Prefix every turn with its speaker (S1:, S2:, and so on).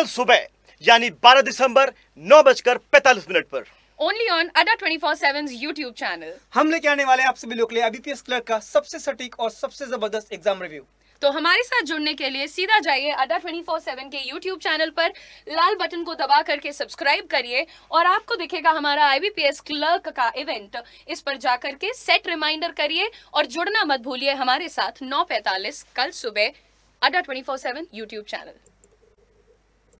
S1: कल सुबह यानी 12 दिसंबर नौ बजकर पैतालीस मिनट पर
S2: only on Adda twenty four seven YouTube channel
S1: हम लेके आने वाले आप सभी लोग के क्लर्क का सबसे
S3: सटीक और सबसे जबरदस्त एग्जाम रिव्यू
S2: तो हमारे साथ जुड़ने के लिए सीधा जाइए अडा ट्वेंटी फोर सेवन के यूट्यूब चैनल पर लाल बटन को दबा करके सब्सक्राइब करिए और आपको दिखेगा हमारा आईबीपीएस क्लर्क का इवेंट इस पर जाकर के सेट रिमाइंडर करिए और जुड़ना मत भूलिए हमारे साथ 9:45 कल सुबह Adda twenty four seven YouTube channel